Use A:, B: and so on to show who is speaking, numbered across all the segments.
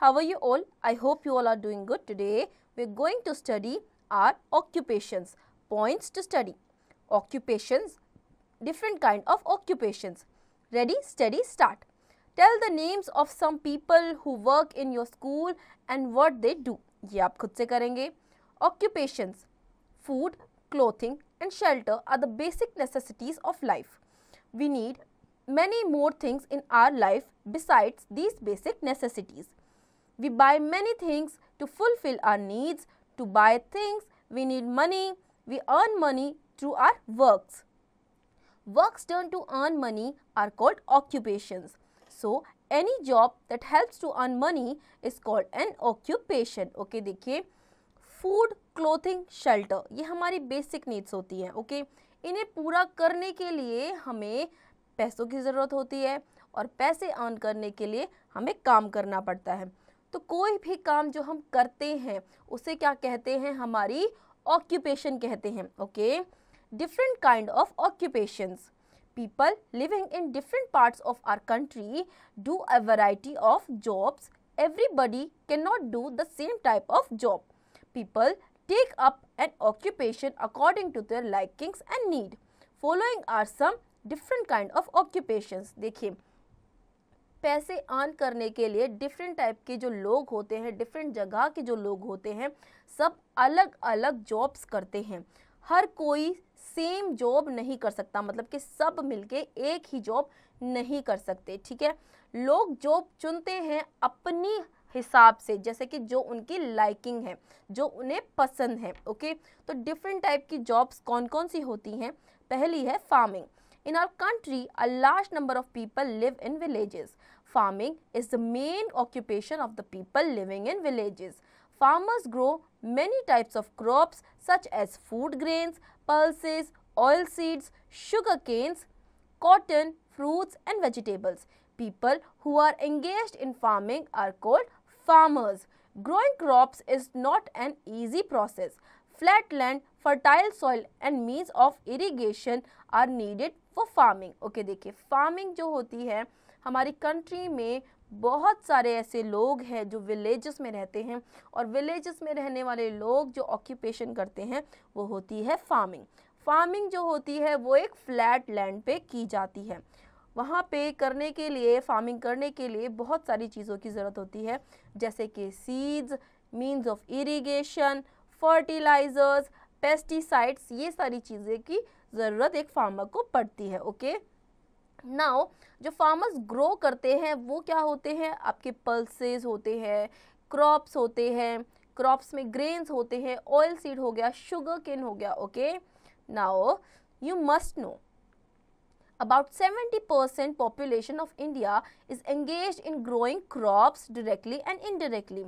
A: how are you all? I hope you all are doing good today. We are going to study our occupations, points to study, occupations, different kind of occupations. Ready, steady, start. Tell the names of some people who work in your school and what they do. ये आप खुद से करेंगे Occupations, food, clothing and shelter are the basic necessities of life. We need many more things in our life besides these basic necessities. We buy many things to fulfill our needs. To buy things, we need money. We earn money through our works. Works done to earn money are called occupations. So, any job that helps to earn money is called an occupation. Okay, dekhiye food clothing shelter ye hamari basic needs hoti हैं okay इन्हें पूरा करने के लिए हमें पैसों की ज़रूरत होती है और पैसे अर्न करने के लिए हमें काम करना पड़ता है तो कोई भी काम जो हम करते हैं उसे क्या कहते हैं हमारी ऑक्यूपेशन कहते हैं okay different kind of occupations people living in different part of our country do a variety of jobs everybody can not do the same type of job people take up an occupation according to their likings and need following are some different kind of occupations देखिए पैसे earn करने के लिए different type के जो लोग होते हैं डिफरेंट जगह के जो लोग होते हैं सब अलग अलग जॉब्स करते हैं हर कोई सेम जॉब नहीं कर सकता मतलब कि सब मिलके एक ही जॉब नहीं कर सकते ठीक है लोग जॉब चुनते हैं अपनी हिसाब से जैसे कि जो उनकी लाइकिंग है जो उन्हें पसंद है ओके तो डिफरेंट टाइप की जॉब्स कौन कौन सी होती हैं पहली है farming In our country, a large number of people live in villages. Farming is the main occupation of the people living in villages. Farmers grow many types of crops such as food grains, pulses, oil seeds, sugar canes, cotton, fruits and vegetables. People who are engaged in farming are called farmers. Growing crops is not an easy process. Flat land fertile soil and means of irrigation are needed for farming okay देखिए farming जो होती है हमारी country में बहुत सारे ऐसे लोग हैं जो विलेजेस में रहते हैं और विलेजेस में रहने वाले लोग जो ऑक्यूपेशन करते हैं वो होती है फार्मिंग फार्मिंग जो होती है वो एक फ्लैट लैंड पे की जाती है वहाँ पे करने के लिए फार्मिंग करने के लिए बहुत सारी चीज़ों की ज़रूरत होती है जैसे कि seeds means of irrigation fertilisers pesticides ये सारी चीज़ें की ज़रूरत एक फार्मर को पड़ती है ओके नाउ जो फार्मर्स ग्रो करते हैं वो क्या होते हैं आपके पल्सेस होते हैं क्रॉप्स होते हैं क्रॉप्स में ग्रेन्स होते हैं ऑयल सीड हो गया शुगर केन हो गया okay now you must know seventy 70% population of India is engage in growing crops directly and indirectly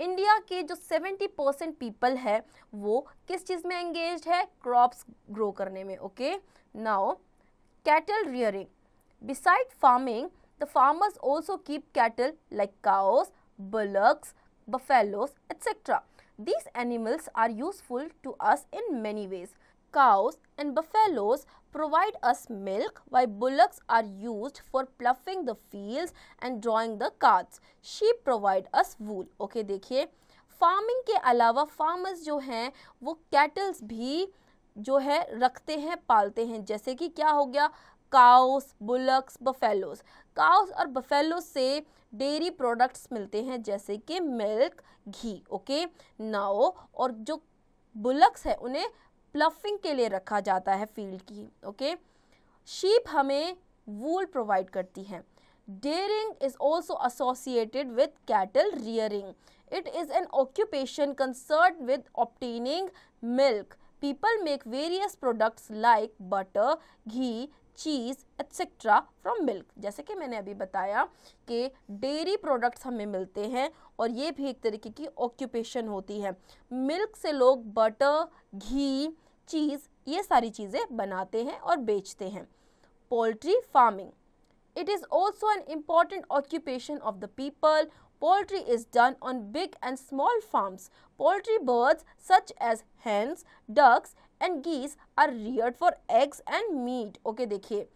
A: India के जो 70 परसेंट पीपल है वो किस चीज़ में एंगेज है क्रॉप्स ग्रो करने में okay now cattle rearing beside farming the farmers also keep cattle like cows bullocks buffaloes etcetera these animals are useful to us in many ways cows and buffaloes provide us milk while bullocks are used for ploughing the fields and drawing the carts sheep provide us wool okay देखिए farming के अलावा farmers जो हैं वो kettles भी जो है रखते हैं पालते हैं जैसे कि क्या हो गया काउस बुलक्स बफेलोस काउस और बफेलोस से डेयरी प्रोडक्ट्स मिलते हैं जैसे कि मिल्क घी ओके नाओ और जो बुलक्स है उन्हें प्लफिंग के लिए रखा जाता है फील्ड की ओके शीप हमें वूल प्रोवाइड करती है dairying is also associated with cattle rearing it is an occupation concern with obtaining milk people make various products like butter ghee cheese etcetera from milk जैसे कि मैंने अभी बताया कि डेयरी प्रोडक्ट्स हमें मिलते हैं और ये भी एक तरीके की ऑक्यूपेशन होती है मिल्क से लोग बटर घी चीज़ ये सारी चीज़ें बनाते हैं और बेचते हैं poultry farming it is also an important occupation of the people poultry is done on big and small farms. Poultry birds such as hens, ducks and geese are reared for eggs and meat okay देखिए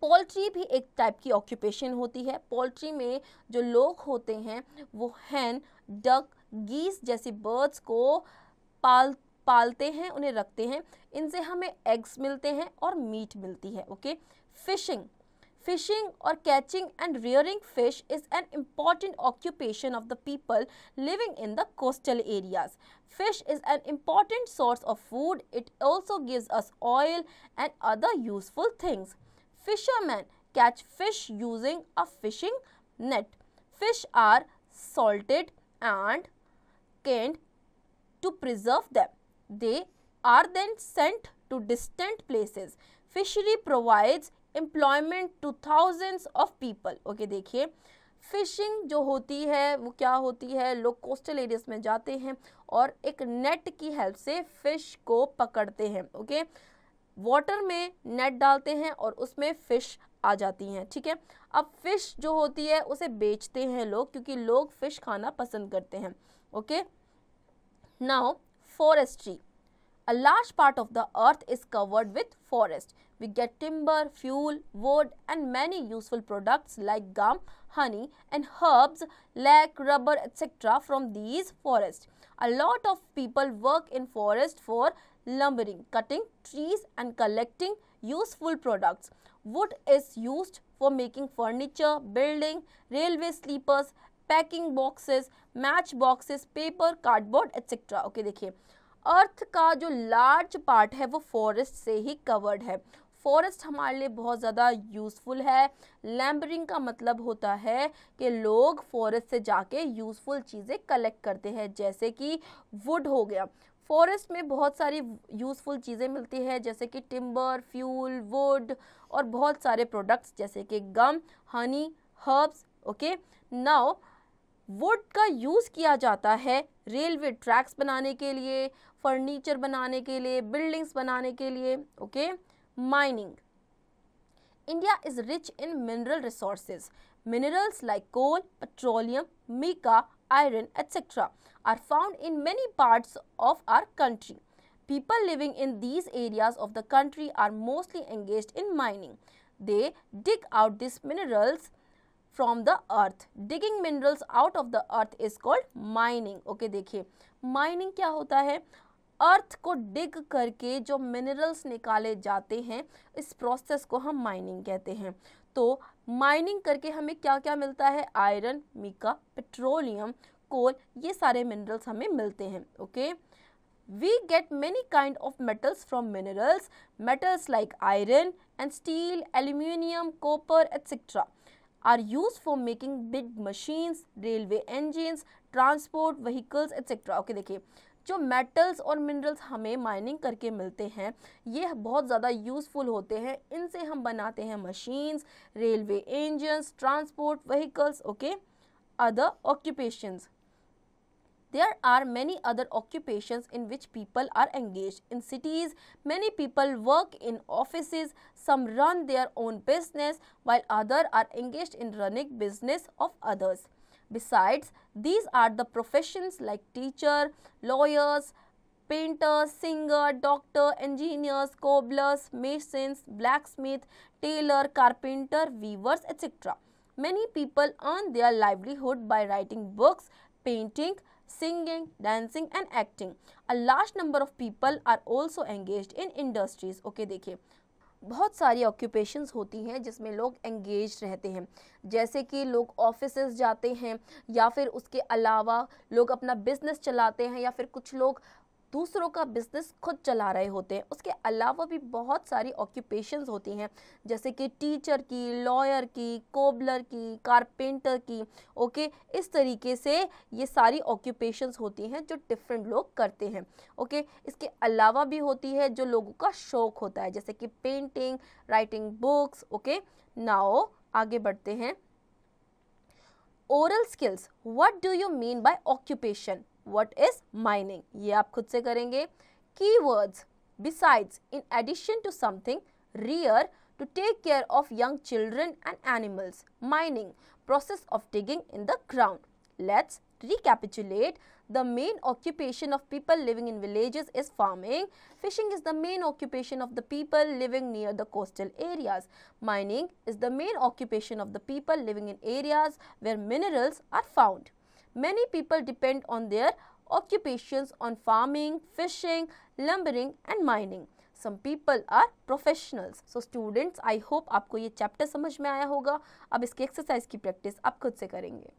A: poultry भी एक type की occupation होती है poultry में जो लोग होते हैं वो हैं डक गीस जैसी बर्ड्स को पाल पालते हैं उन्हें रखते हैं इनसे हमें एग्स मिलते हैं और मीट मिलती है okay fishing Fishing or catching and rearing fish is an important occupation of the people living in the coastal areas. Fish is an important source of food. It also gives us oil and other useful things. Fishermen catch fish using a fishing net. Fish are salted and canned to preserve them. They are then sent to distant places. Fishery provides employment to thousands of people okay देखिए fishing जो होती है वो क्या होती है लोग coastal areas में जाते हैं और एक नेट की हेल्प से फिश को पकड़ते हैं ओके वाटर में नेट डालते हैं और उसमें फिश आ जाती हैं ठीक है अब फिश जो होती है उसे बेचते हैं लोग क्योंकि लोग फिश खाना पसंद करते हैं okay now forestry A large part of the earth is covered with forest. We get timber, fuel, wood and many useful products like gum, honey and herbs, lac, rubber etc. from these forests. A lot of people work in forest for lumbering, cutting trees and collecting useful products. Wood is used for making furniture, building, railway sleepers, packing boxes, match boxes, paper, cardboard, etc. Okay, देखिए अर्थ का जो large part है वो forest से ही covered है forest हमारे लिए बहुत ज़्यादा यूज़फुल है लैम्बरिंग का मतलब होता है कि लोग फॉरेस्ट से जाके यूज़फुल चीज़ें कलेक्ट करते हैं जैसे कि वुड हो गया फॉरेस्ट में बहुत सारी यूज़फुल चीज़ें मिलती है जैसे कि टिम्बर फ्यूल वुड और बहुत सारे प्रोडक्ट्स जैसे कि gum honey herbs okay now wood का यूज़ किया जाता है रेलवे ट्रैक्स बनाने के लिए फर्नीचर बनाने के लिए बिल्डिंग्स बनाने के लिए okay mining India is rich in mineral resources minerals like coal petroleum mica iron etcetera are found in many part of our country people living in these areas of the country are mostly engage in mining they dig out this minerals from the earth digging minerals out of the earth is called mining okay देखिए mining क्या होता है अर्थ को डिग करके जो minerals निकाले जाते हैं इस प्रोसेस को हम माइनिंग कहते हैं तो माइनिंग करके हमें क्या क्या मिलता है आयरन मीका पेट्रोलियम कोल ये सारे मिनरल्स हमें मिलते हैं okay we get many kind of metals from minerals metals like iron and steel aluminium copper etcetera are used for making big machines, railway engines, transport vehicles etc. Okay, देखिए जो metals और minerals हमें mining करके मिलते हैं ये बहुत ज़्यादा यूज़फुल होते हैं इनसे हम बनाते हैं machines railway engines transport vehicles okay other occupations There are many other occupations in which people are engaged. In cities, many people work in offices, some run their own business, while others are engaged in running business of others. Besides, these are the professions like teacher, lawyers, painter, singer, doctor, engineers, cobblers, masons, blacksmith, tailor, carpenter, weavers, etc. Many people earn their livelihood by writing books, painting, singing, dancing and acting. A large number of people are also engaged in industries. Okay, dekhiye बहुत सारी occupations होती हैं जिसमें लोग engage रहते हैं जैसे कि लोग ऑफिस जाते हैं या फिर उसके अलावा लोग अपना बिजनेस चलाते हैं या फिर कुछ लोग दूसरों का बिजनेस खुद चला रहे होते हैं उसके अलावा भी बहुत सारी ऑक्यूपेशंस होती हैं जैसे कि टीचर की लॉयर की कोबलर की कारपेंटर की ओके इस तरीके से ये सारी ऑक्यूपेशंस होती हैं जो डिफरेंट लोग करते हैं ओके इसके अलावा भी होती है जो लोगों का शौक होता है जैसे कि पेंटिंग राइटिंग बुक्स ओके नाओ आगे बढ़ते हैं oral skills what do you mean by occupation What is mining? ये आप खुद से करेंगे Keywords besides, in addition to something, rear to take care of young children and animals, mining, process of digging in the ground. Let's recapitulate. The main occupation of people living in villages is farming. Fishing is the main occupation of the people living near the coastal areas. Mining is the main occupation of the people living in areas where minerals are found. many people depend on their occupations on farming, fishing, lumbering and mining. some people are professionals so students i hope aapko ye chapter samajh mein aaya hoga ab iske exercise ki practice aap khud se karenge